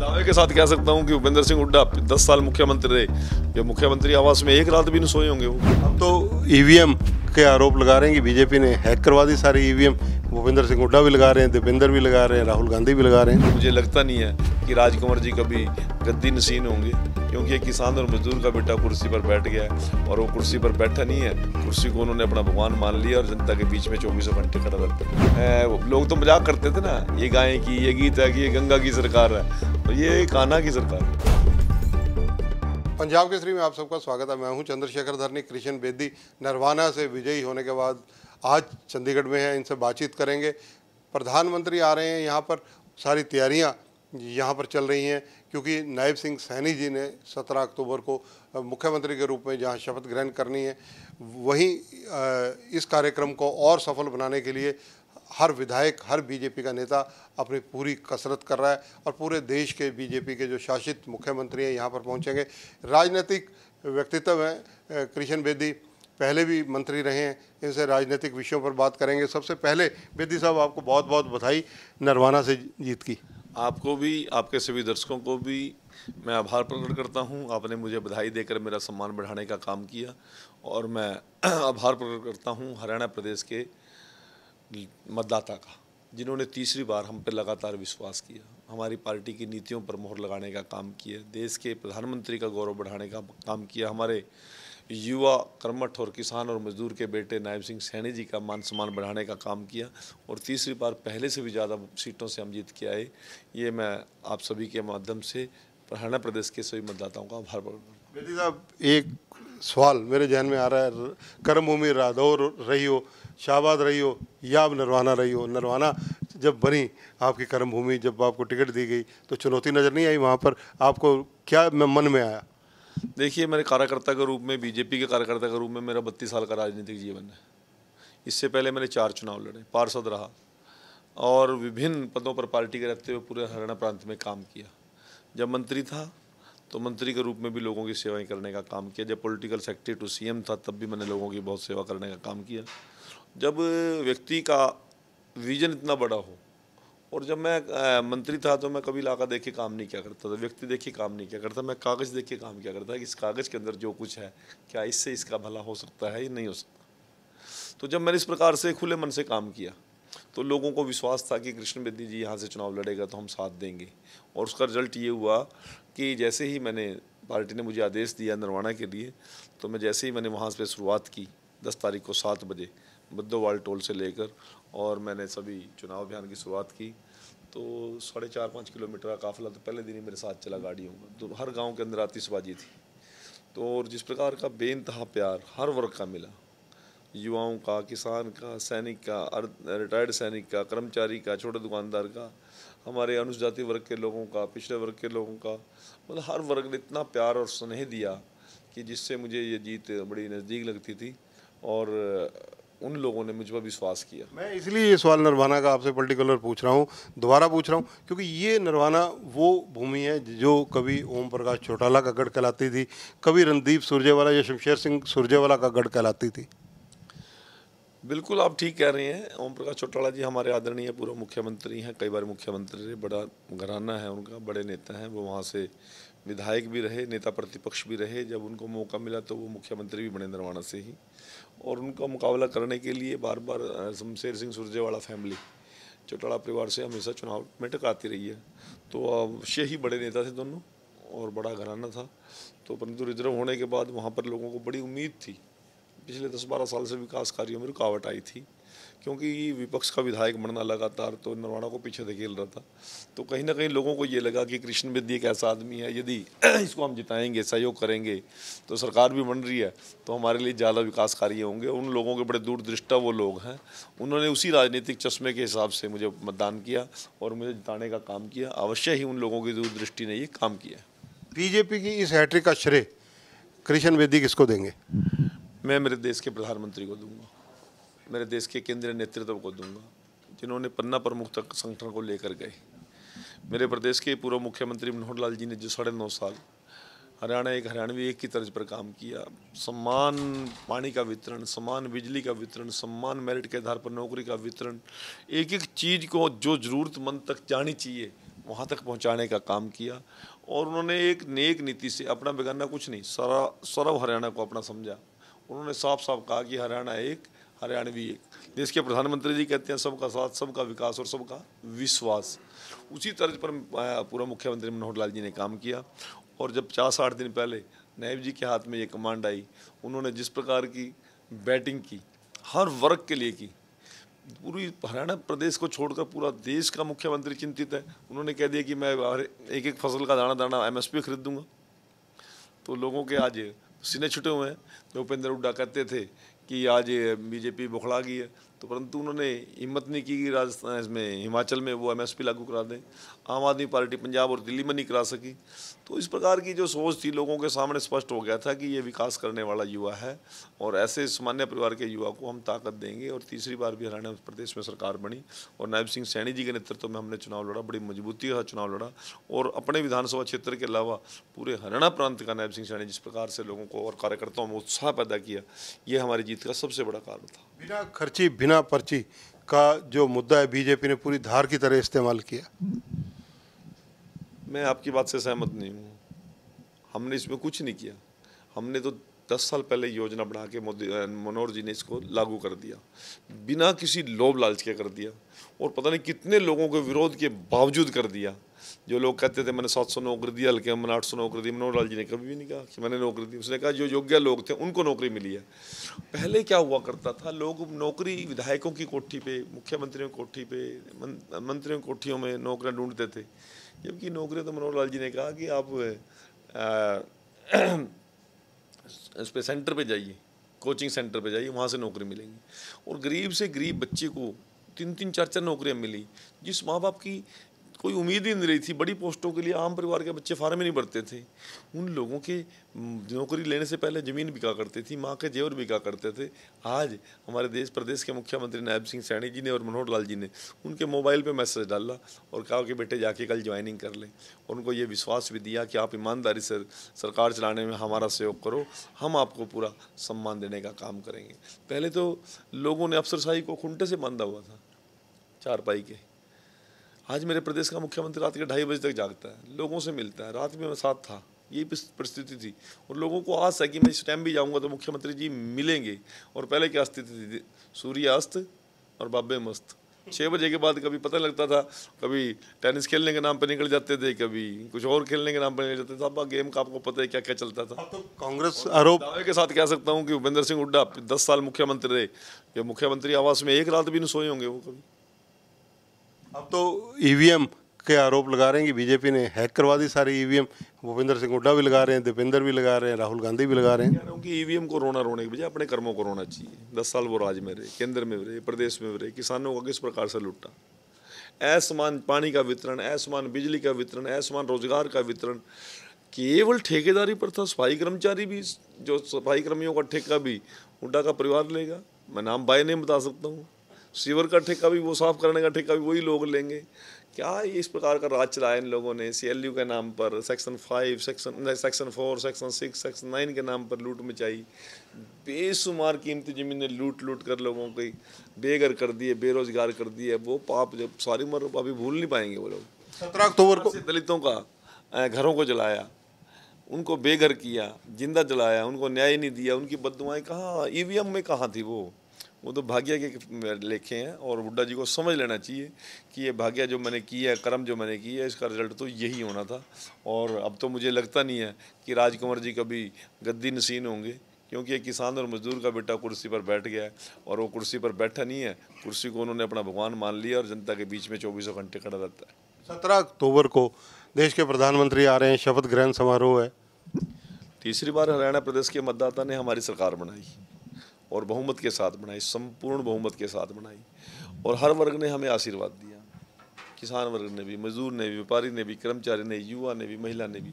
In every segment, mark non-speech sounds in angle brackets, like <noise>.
दावे के साथ कह सकता हूँ कि भूपेंद्र सिंह हुड्डा दस साल मुख्यमंत्री रहे जब मुख्यमंत्री आवास में एक रात भी नहीं सोए होंगे वो अब तो ईवीएम के आरोप लगा रहे हैं कि बीजेपी ने हैक करवा दी सारी ईवीएम भूपेंद्र सिंह हुड्डा भी लगा रहे हैं दीपेंद्र भी लगा रहे हैं राहुल गांधी भी लगा रहे हैं मुझे लगता नहीं है कि राजकुमार जी कभी गद्दी नसीन होंगे क्योंकि एक किसान और मजदूर का बेटा कुर्सी पर बैठ गया है और वो कुर्सी पर बैठा नहीं है कुर्सी को उन्होंने अपना भगवान मान लिया और जनता के बीच में चौबीसों घंटे खड़ा रहता है लोग तो मजाक करते थे ना ये गाय की ये गीत है कि ये गंगा की सरकार है और तो ये कान्हा की सरकार है पंजाब केसरी में आप सबका स्वागत है मैं हूं चंद्रशेखर धरनी कृष्ण बेदी नरवाना से विजयी होने के बाद आज चंडीगढ़ में हैं इनसे बातचीत करेंगे प्रधानमंत्री आ रहे हैं यहाँ पर सारी तैयारियाँ यहाँ पर चल रही हैं क्योंकि नायब सिंह सैनी जी ने 17 अक्टूबर को मुख्यमंत्री के रूप में जहाँ शपथ ग्रहण करनी है वहीं इस कार्यक्रम को और सफल बनाने के लिए हर विधायक हर बीजेपी का नेता अपनी पूरी कसरत कर रहा है और पूरे देश के बीजेपी के जो शासित मुख्यमंत्री हैं यहाँ पर पहुँचेंगे राजनीतिक व्यक्तित्व हैं कृष्ण बेदी पहले भी मंत्री रहे हैं इनसे राजनीतिक विषयों पर बात करेंगे सबसे पहले बेदी साहब आपको बहुत बहुत बधाई नरवाना से जीत की आपको भी आपके सभी दर्शकों को भी मैं आभार प्रकट करता हूं आपने मुझे बधाई देकर मेरा सम्मान बढ़ाने का काम किया और मैं <clears throat> आभार प्रकट करता हूं हरियाणा प्रदेश के मतदाता का जिन्होंने तीसरी बार हम पर लगातार विश्वास किया हमारी पार्टी की नीतियों पर मोहर लगाने का काम किया देश के प्रधानमंत्री का गौरव बढ़ाने का काम किया हमारे युवा कर्मठ और किसान और मजदूर के बेटे नायब सिंह सैनी जी का मान सम्मान बढ़ाने का काम किया और तीसरी बार पहले से भी ज़्यादा सीटों से हम जीत के आए ये मैं आप सभी के माध्यम से हरियाणा प्रदेश के सभी मतदाताओं का आभार बेटी साहब एक सवाल मेरे जहन में आ रहा है कर्मभूमि राधौर रही हो शाबाद रही हो या आप नरवाना रही हो नरवाना जब बनी आपकी कर्म भूमि जब आपको टिकट दी गई तो चुनौती नज़र नहीं आई वहाँ पर आपको क्या मन में आया देखिए मेरे कार्यकर्ता के रूप में बीजेपी के कार्यकर्ता के रूप में मेरा बत्तीस साल का राजनीतिक जीवन है इससे पहले मैंने चार चुनाव लड़े पार्षद रहा और विभिन्न पदों पर पार्टी के रहते हुए पूरे हरियाणा प्रांत में काम किया जब मंत्री था तो मंत्री के रूप में भी लोगों की सेवाएं करने का काम किया जब पॉलिटिकल सेक्रेटरी टू सीएम था तब भी मैंने लोगों की बहुत सेवा करने का काम किया जब व्यक्ति का विजन इतना बड़ा हो और जब मैं मंत्री था तो मैं कभी लाका देख के काम नहीं किया करता था व्यक्ति देख के काम नहीं किया करता मैं कागज़ देख के काम किया करता कि इस कागज़ के अंदर जो कुछ है क्या इससे इसका भला हो सकता है या नहीं हो सकता तो जब मैंने इस प्रकार से खुले मन से काम किया तो लोगों को विश्वास था कि कृष्ण बेदी जी यहाँ से चुनाव लड़ेगा तो हम साथ देंगे और उसका रिजल्ट ये हुआ कि जैसे ही मैंने पार्टी ने मुझे आदेश दिया नरवाना के लिए तो मैं जैसे ही मैंने वहाँ पर शुरुआत की दस तारीख को सात बजे बद्दोवाल टोल से लेकर और मैंने सभी चुनाव अभियान की शुरुआत की तो साढ़े चार पाँच किलोमीटर का काफिला तो पहले दिन ही मेरे साथ चला गाड़ियों का तो हर गांव के अंदर आतिशबाजी थी तो और जिस प्रकार का बेनतहा प्यार हर वर्ग का मिला युवाओं का किसान का सैनिक का रिटायर्ड सैनिक का कर्मचारी का छोटे दुकानदार का हमारे अनुसूचित वर्ग के लोगों का पिछड़े वर्ग के लोगों का मतलब हर वर्ग ने इतना प्यार और स्नेह दिया कि जिससे मुझे ये जीत बड़ी नज़दीक लगती थी और उन लोगों ने मुझ पर विश्वास किया मैं इसलिए ये सवाल नरवाना का आपसे पर्टिकुलर पूछ रहा हूँ दोबारा पूछ रहा हूँ क्योंकि ये नरवाना वो भूमि है जो कभी ओम प्रकाश चौटाला का गढ़ कहलाती थी कभी रणदीप सुरजेवाला या शमशेर सिंह सुरजेवाला का गढ़ कहलाती थी बिल्कुल आप ठीक कह रहे हैं ओम प्रकाश चौटाला जी हमारे आदरणीय पूर्व मुख्यमंत्री हैं कई बार मुख्यमंत्री रहे बड़ा घराना है उनका बड़े नेता हैं वो वहाँ से विधायक भी रहे नेता प्रतिपक्ष भी रहे जब उनको मौका मिला तो वो मुख्यमंत्री भी बने नरवाना से ही और उनका मुकाबला करने के लिए बार बार शमशेर सिंह सुरजेवाला फैमिली चौटाला परिवार से हमेशा चुनाव में टकराती रही है तो अवश्य ही बड़े नेता थे दोनों और बड़ा घराना था तो परंतु रिजर्व होने के बाद वहाँ पर लोगों को बड़ी उम्मीद थी पिछले दस बारह साल से विकास कार्यों में रुकावट आई थी क्योंकि विपक्ष का विधायक बनना लगातार तो नरवाणा को पीछे धकेल रहा था तो कहीं ना कहीं लोगों को ये लगा कि कृष्ण बेदी एक ऐसा आदमी है यदि <clears throat> इसको हम जिताएंगे सहयोग करेंगे तो सरकार भी बन रही है तो हमारे लिए ज़्यादा विकास कार्य होंगे उन लोगों के बड़े दूरदृष्टा वो लोग हैं उन्होंने उसी राजनीतिक चश्मे के हिसाब से मुझे मतदान किया और मुझे जिताने का काम किया अवश्य ही उन लोगों की दूरदृष्टि ने ये काम किया बीजेपी की इस हैट्रिक का श्रेय कृष्ण बेदी किसको देंगे मैं मेरे देश के प्रधानमंत्री को दूंगा मेरे देश के केंद्रीय नेतृत्व को दूंगा जिन्होंने पन्ना प्रमुख तक संगठन को लेकर गए मेरे प्रदेश के पूर्व मुख्यमंत्री मनोहर लाल जी ने जो साढ़े नौ साल हरियाणा एक हरियाणवी एक की तर्ज पर काम किया सम्मान पानी का वितरण सम्मान बिजली का वितरण सम्मान मेरिट के आधार पर नौकरी का वितरण एक एक चीज़ को जो ज़रूरतमंद तक जानी चाहिए वहाँ तक पहुँचाने का काम किया और उन्होंने एक नेक नीति से अपना बेगाना कुछ नहीं सारा सर्व हरियाणा को अपना समझा उन्होंने साफ साफ कहा कि हरियाणा एक हरियाणवी एक देश के प्रधानमंत्री जी कहते हैं सबका साथ सबका विकास और सबका विश्वास उसी तर्ज पर पूरा मुख्यमंत्री मनोहर लाल जी ने काम किया और जब चार साठ दिन पहले नायब जी के हाथ में ये कमांड आई उन्होंने जिस प्रकार की बैटिंग की हर वर्ग के लिए की पूरी हरियाणा प्रदेश को छोड़कर पूरा देश का मुख्यमंत्री चिंतित है उन्होंने कह दिया कि मैं एक एक फसल का दाना दाना एमएसपी खरीद दूंगा तो लोगों के आज सीने छुटे हुए हैं जो उपेंद्र हुड्डा कहते थे कि आज बीजेपी बुखड़ा गई है तो परंतु उन्होंने हिम्मत नहीं की कि राजस्थान इसमें हिमाचल में वो एमएसपी लागू करा दें आम आदमी पार्टी पंजाब और दिल्ली में नहीं करा सकी तो इस प्रकार की जो सोच थी लोगों के सामने स्पष्ट हो गया था कि ये विकास करने वाला युवा है और ऐसे सामान्य परिवार के युवा को हम ताकत देंगे और तीसरी बार भी हरियाणा प्रदेश में सरकार बनी और नायब सिंह सैनी जी के नेतृत्व में हमने चुनाव लड़ा बड़ी मजबूती का चुनाव लड़ा और अपने विधानसभा क्षेत्र के अलावा पूरे हरियाणा प्रांत का नायब सिंह सैनी जिस प्रकार से लोगों को और कार्यकर्ताओं में उत्साह पैदा किया ये हमारी जीत का सबसे बड़ा कारण था बिना खर्ची बिना पर्ची का जो मुद्दा है बीजेपी ने पूरी धार की तरह इस्तेमाल किया मैं आपकी बात से सहमत नहीं हूँ हमने इसमें कुछ नहीं किया हमने तो दस साल पहले योजना बढ़ा के मनोहर जी ने इसको लागू कर दिया बिना किसी लोभ लालच के कर दिया और पता नहीं कितने लोगों के विरोध के बावजूद कर दिया जो लोग कहते थे मैंने सात सौ नौकरी दी हल्के मैंने आठ सौ नौकरी दी मनोहर लाल जी ने कभी भी नहीं कहा कि मैंने नौकरी दी उसने कहा जो योग्य लोग थे उनको नौकरी मिली है पहले क्या हुआ करता था लोग नौकरी विधायकों की कोठी पे मुख्यमंत्रियों की कोठी पे मंत्रियों की कोठियों में नौकरियाँ ढूंढते थे जबकि नौकरी तो मनोहर लाल जी ने कहा कि आप इस पर सेंटर पर जाइए कोचिंग सेंटर पर जाइए वहाँ से नौकरी मिलेंगी और गरीब से गरीब बच्चे को तीन तीन चार चार नौकरियाँ मिली जिस माँ बाप की कोई उम्मीद ही नहीं रही थी बड़ी पोस्टों के लिए आम परिवार के बच्चे फार्म ही नहीं भरते थे उन लोगों के नौकरी लेने से पहले ज़मीन बिका करती थी माँ के जेवर बिका करते थे आज हमारे देश प्रदेश के मुख्यमंत्री नायब सिंह सैनी जी ने और मनोहर लाल जी ने उनके मोबाइल पर मैसेज डाला और कहा कि बेटे जाके कल ज्वाइनिंग कर लें और उनको ये विश्वास भी दिया कि आप ईमानदारी से सरकार चलाने में हमारा सहयोग करो हम आपको पूरा सम्मान देने का काम करेंगे पहले तो लोगों ने अफसरशाही को खुंटे से बांधा हुआ था चारपाई के आज मेरे प्रदेश का मुख्यमंत्री रात के ढाई बजे तक जागता है लोगों से मिलता है रात में मैं साथ था यही परिस्थिति थी और लोगों को आस है कि मैं इस टाइम भी जाऊंगा तो मुख्यमंत्री जी मिलेंगे और पहले क्या स्थिति थी सूर्य अस्त और बाबे मस्त छः बजे के बाद कभी पता लगता था कभी टेनिस खेलने के नाम पर निकल जाते थे कभी कुछ और खेलने के नाम पर निकल जाते थे अब गेम का आपको पता है क्या क्या चलता था तो कांग्रेस आरोप दावे के साथ कह सकता हूँ कि भूपेंद्र सिंह हुड्डा दस साल मुख्यमंत्री रहे या मुख्यमंत्री आवास में एक रात भी नहीं सोए होंगे वो कभी अब तो ईवीएम e के आरोप लगा रहे हैं कि बीजेपी ने हैक करवा दी सारी ईवीएम e भूपेंद्र सिंह हुड्डा भी लगा रहे हैं दीपेंद्र भी लगा रहे हैं राहुल गांधी भी लगा रहे हैं क्योंकि ईवीएम e को रोना रोने के बजाय अपने कर्मों को रोना चाहिए दस साल वो राज्य में रहे केंद्र में रहे प्रदेश में रहे किसानों का किस प्रकार से लुटा असमान पानी का वितरण असमान बिजली का वितरण असमान रोजगार का वितरण केवल ठेकेदारी पर था सफाई कर्मचारी भी जो सफाई कर्मियों का ठेका भी हुड्डा का परिवार लेगा मैं नाम बाय नहीं बता सकता हूँ सीवर का ठेका भी वो साफ करने का ठेका भी वही लोग लेंगे क्या इस प्रकार का राज चलाया इन लोगों ने सी के नाम पर section five section section four section six section nine के नाम पर लूट मचाई बेशुमार कीमती ज़मीन ने लूट लूट कर लोगों की बेघर कर दिए बेरोजगार कर दिए वो पाप जब सारी उम्र अभी भूल नहीं पाएंगे वो लोग सत्रह अक्टूबर को दलितों का घरों को जलाया उनको बेघर किया जिंदा जलाया उनको न्याय नहीं दिया उनकी बदुआएँ कहाँ ई में कहाँ थी वो वो तो भाग्य के लेखे हैं और हुड्डा जी को समझ लेना चाहिए कि ये भाग्य जो मैंने किया है कर्म जो मैंने किया है इसका रिजल्ट तो यही होना था और अब तो मुझे लगता नहीं है कि राजकुंवर जी कभी गद्दी नसीन होंगे क्योंकि एक किसान और मजदूर का बेटा कुर्सी पर बैठ गया है और वो कुर्सी पर बैठा नहीं है कुर्सी को उन्होंने अपना भगवान मान लिया और जनता के बीच में चौबीसों घंटे खड़ा रहता है सत्रह अक्टूबर को देश के प्रधानमंत्री आ रहे हैं शपथ ग्रहण समारोह है तीसरी बार हरियाणा प्रदेश के मतदाता ने हमारी सरकार बनाई और बहुमत के साथ बनाई संपूर्ण बहुमत के साथ बनाई और हर वर्ग ने हमें आशीर्वाद दिया किसान वर्ग ने भी मजदूर ने भी व्यापारी ने भी कर्मचारी ने युवा ने भी महिला ने भी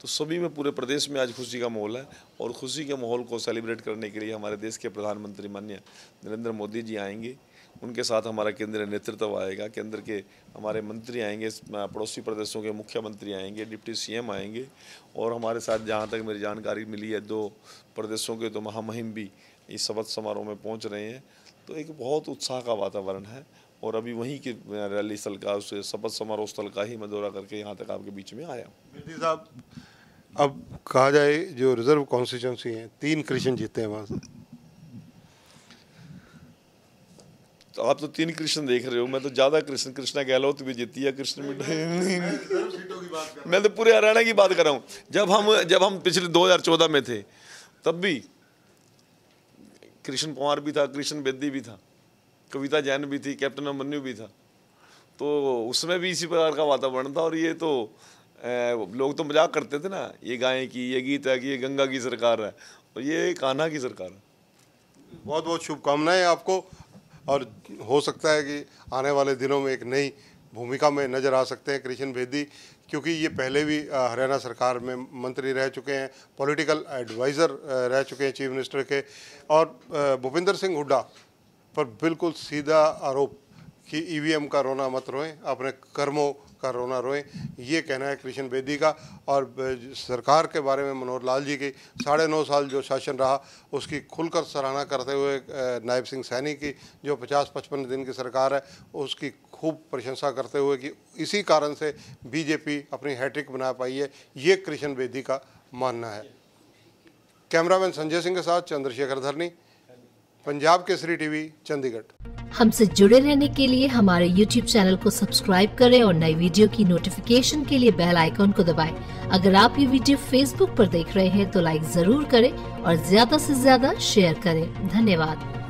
तो सभी में पूरे प्रदेश में आज खुशी का माहौल है और खुशी के माहौल को सेलिब्रेट करने के लिए हमारे देश के प्रधानमंत्री माननीय नरेंद्र मोदी जी आएंगे उनके साथ हमारा केंद्रीय नेतृत्व आएगा केंद्र के हमारे मंत्री आएंगे पड़ोसी प्रदेशों के मुख्यमंत्री आएंगे डिप्टी सीएम आएंगे और हमारे साथ जहाँ तक मेरी जानकारी मिली है दो प्रदेशों के तो महामहिम भी इस शपथ समारोह में पहुंच रहे हैं तो एक बहुत उत्साह का वातावरण है और अभी वहीं के रैली स्थल का उस शपथ समारोह स्थल का ही मैं दौरा करके यहाँ तक आपके बीच में आया साहब अब कहा जाए जो रिजर्व कॉन्स्टिट्यूंसी है तीन कृष्ण जीते हैं वहाँ तो आप तो तीन कृष्ण देख रहे हो मैं तो ज्यादा कृष्ण कृष्णा गहलोत भी जीती है कृष्ण तो मैं तो पूरे हरियाणा की बात कर रहा हूँ जब हम जब हम पिछले 2014 में थे तब भी कृष्ण कुमार भी था कृष्ण बेदी भी था कविता जैन भी थी कैप्टन अमन्यू भी था तो उसमें भी इसी प्रकार का वातावरण था और ये तो लोग तो मजाक करते थे ना ये गाय की ये गीत है कि ये गंगा की सरकार है और ये कान्हा की सरकार है बहुत बहुत शुभकामनाएं आपको और हो सकता है कि आने वाले दिनों में एक नई भूमिका में नज़र आ सकते हैं कृष्ण बेदी क्योंकि ये पहले भी हरियाणा सरकार में मंत्री रह चुके हैं पॉलिटिकल एडवाइज़र रह चुके हैं चीफ मिनिस्टर के और भूपिंदर सिंह हुड्डा पर बिल्कुल सीधा आरोप कि ईवीएम e का रोना मत रोएं अपने कर्मों का रोना रोएं ये कहना है कृष्ण बेदी का और सरकार के बारे में मनोहर लाल जी की साढ़े नौ साल जो शासन रहा उसकी खुलकर सराहना करते हुए नायब सिंह सैनी की जो पचास पचपन दिन की सरकार है उसकी खूब प्रशंसा करते हुए कि इसी कारण से बीजेपी अपनी हैट्रिक बना पाई है ये कृष्ण बेदी का मानना है कैमरामैन संजय सिंह के साथ चंद्रशेखर धरनी पंजाब केसरी टीवी चंडीगढ़ हमसे जुड़े रहने के लिए हमारे YouTube चैनल को सब्सक्राइब करें और नई वीडियो की नोटिफिकेशन के लिए बेल आइकॉन को दबाएं। अगर आप ये वीडियो Facebook पर देख रहे हैं तो लाइक जरूर करें और ज्यादा से ज्यादा शेयर करें धन्यवाद